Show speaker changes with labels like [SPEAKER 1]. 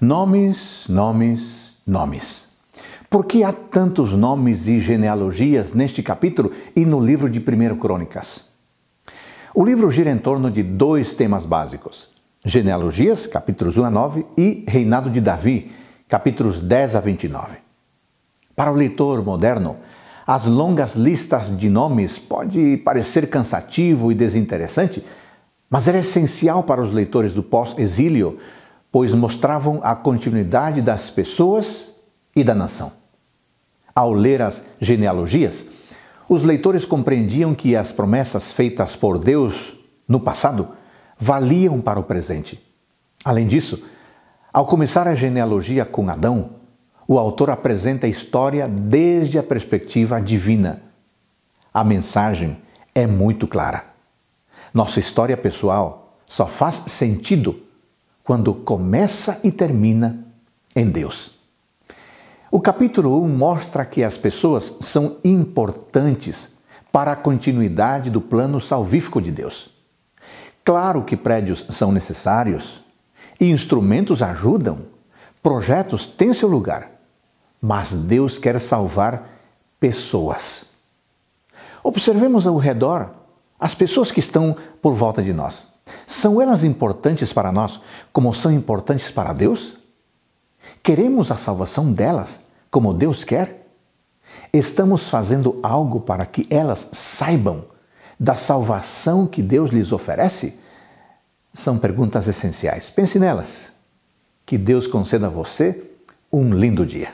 [SPEAKER 1] Nomes, nomes, nomes. Por que há tantos nomes e genealogias neste capítulo e no livro de 1 Crônicas? O livro gira em torno de dois temas básicos: Genealogias, capítulos 1 a 9, e Reinado de Davi, capítulos 10 a 29. Para o leitor moderno, as longas listas de nomes pode parecer cansativo e desinteressante, mas era essencial para os leitores do pós-exílio pois mostravam a continuidade das pessoas e da nação. Ao ler as genealogias, os leitores compreendiam que as promessas feitas por Deus no passado valiam para o presente. Além disso, ao começar a genealogia com Adão, o autor apresenta a história desde a perspectiva divina. A mensagem é muito clara. Nossa história pessoal só faz sentido quando começa e termina em Deus. O capítulo 1 mostra que as pessoas são importantes para a continuidade do plano salvífico de Deus. Claro que prédios são necessários e instrumentos ajudam, projetos têm seu lugar, mas Deus quer salvar pessoas. Observemos ao redor as pessoas que estão por volta de nós. São elas importantes para nós como são importantes para Deus? Queremos a salvação delas como Deus quer? Estamos fazendo algo para que elas saibam da salvação que Deus lhes oferece? São perguntas essenciais. Pense nelas. Que Deus conceda a você um lindo dia.